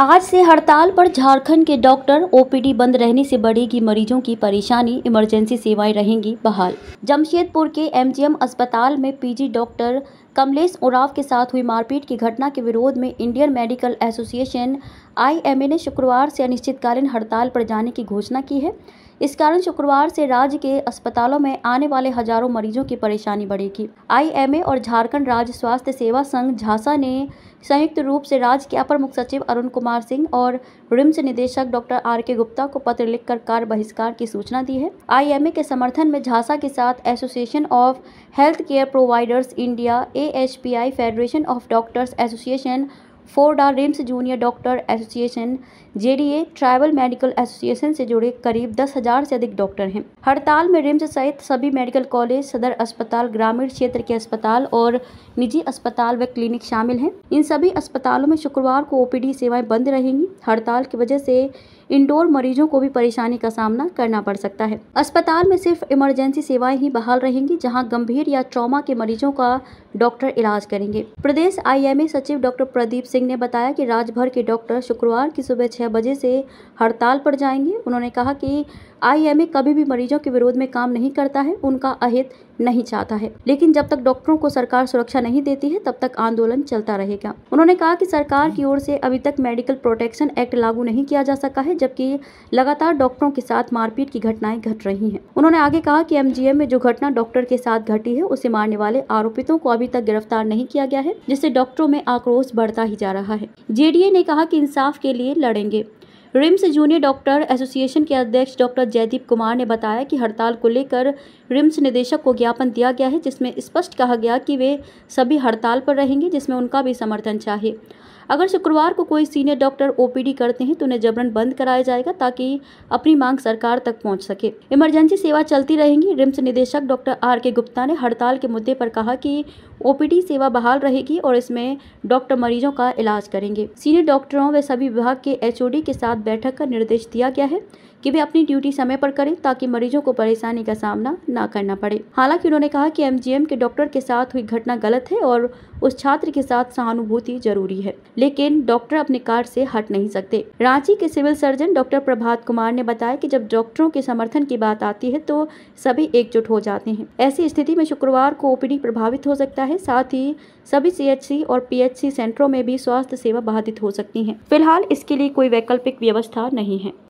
आज से हड़ताल पर झारखंड के डॉक्टर ओपीडी बंद रहने से बढ़ेगी मरीजों की परेशानी इमरजेंसी सेवाएं रहेंगी बहाल जमशेदपुर के एमजीएम अस्पताल में पीजी डॉक्टर कमलेश उराव के साथ हुई मारपीट की घटना के विरोध में इंडियन मेडिकल एसोसिएशन आईएमए ने शुक्रवार से अनिश्चितकालीन हड़ताल पर जाने की घोषणा की है इस कारण शुक्रवार से राज्य के अस्पतालों में आने वाले हजारों मरीजों की परेशानी बढ़ेगी आईएमए और झारखंड राज्य स्वास्थ्य सेवा संघ झांसा ने संयुक्त रूप से राज्य के अपर मुख्य सचिव अरुण कुमार सिंह और रिम्स निदेशक डॉक्टर आर के गुप्ता को पत्र लिखकर कार बहिष्कार की सूचना दी है आईएमए के समर्थन में झांसा के साथ association of health care providers India a federation of doctors association FORDA RIMS junior doctor association JDA tribal medical association से जुड़े करीब दस हजार से अधिक डॉक्टर हैं हड़ताल में रिम्स सहित सभी मेडिकल कॉलेज सदर अस्पताल ग्रामीण क्षेत्र के अस्पताल और निजी अस्पताल व क्लिनिक शामिल हैं इन सभी अस्पतालों में शुक्रवार को ओपीडी सेवाएं बंद रहेंगी हड़ताल की वजह से इंडोर मरीजों को भी परेशानी का सामना करना पड़ सकता है अस्पताल में सिर्फ इमरजेंसी सेवाएं ही बहाल रहेंगी जहां गंभीर या ट्रॉमा के मरीजों का डॉक्टर इलाज करेंगे प्रदेश आईएमए सचिव डॉक्टर प्रदीप सिंह ने बताया कि राज्य भर के डॉक्टर शुक्रवार की सुबह छह बजे से हड़ताल पर जाएंगे उन्होंने कहा कि आईएमए कभी भी मरीजों के विरोध में काम नहीं करता है उनका अहित नहीं चाहता है लेकिन जब तक डॉक्टरों को सरकार सुरक्षा नहीं देती है तब तक आंदोलन चलता रहेगा उन्होंने कहा कि सरकार की ओर से अभी तक मेडिकल प्रोटेक्शन एक्ट लागू नहीं किया जा सका है जबकि लगातार डॉक्टरों के साथ मारपीट की घटनाएं घट रही हैं उन्होंने आगे कहा कि एमजीएम में जो घटना डॉक्टर के साथ घटी है उसे मारने वाले आरोपितों को अभी तक गिरफ्तार नहीं किया गया है जिससे डॉक्टरों में आक्रोश बढ़ता ही जा रहा है जेडीए ने कहा की इंसाफ के लिए लड़ेंगे रिम्स जूनियर डॉक्टर एसोसिएशन के अध्यक्ष डॉक्टर जयदीप कुमार ने बताया कि हड़ताल को लेकर रिम्स निदेशक को ज्ञापन दिया गया है जिसमें स्पष्ट कहा गया कि वे सभी हड़ताल पर रहेंगे जिसमें उनका भी समर्थन चाहिए अगर शुक्रवार को कोई सीनियर डॉक्टर ओपीडी करते हैं तो उन्हें जबरन बंद कराया जाएगा ताकि अपनी मांग सरकार तक पहुंच सके इमरजेंसी सेवा चलती रहेंगी रिम्स निदेशक डॉक्टर आर के गुप्ता ने हड़ताल के मुद्दे पर कहा कि ओपीडी सेवा बहाल रहेगी और इसमें डॉक्टर मरीजों का इलाज करेंगे सीनियर डॉक्टरों व सभी विभाग के एचओडी के साथ बैठक का निर्देश दिया गया है कि वे अपनी ड्यूटी समय पर करें ताकि मरीजों को परेशानी का सामना न करना पड़े हालांकि उन्होंने कहा कि एमजीएम के डॉक्टर के साथ हुई घटना गलत है और उस छात्र के साथ सहानुभूति जरूरी है लेकिन डॉक्टर अपने कार्य से हट नहीं सकते रांची के civil surgeon doctor Prabhat Kumar ने बताया कि जब डॉक्टरों के समर्थन की बात आती है तो सभी एकजुट हो जाते हैं ऐसी स्थिति में शुक्रवार को ओपीडी प्रभावित हो सकता है है साथ ही सभी सीएचसी और पीएचसी सेंटरों में भी स्वास्थ्य सेवा बाधित हो सकती है फिलहाल इसके लिए कोई वैकल्पिक व्यवस्था नहीं है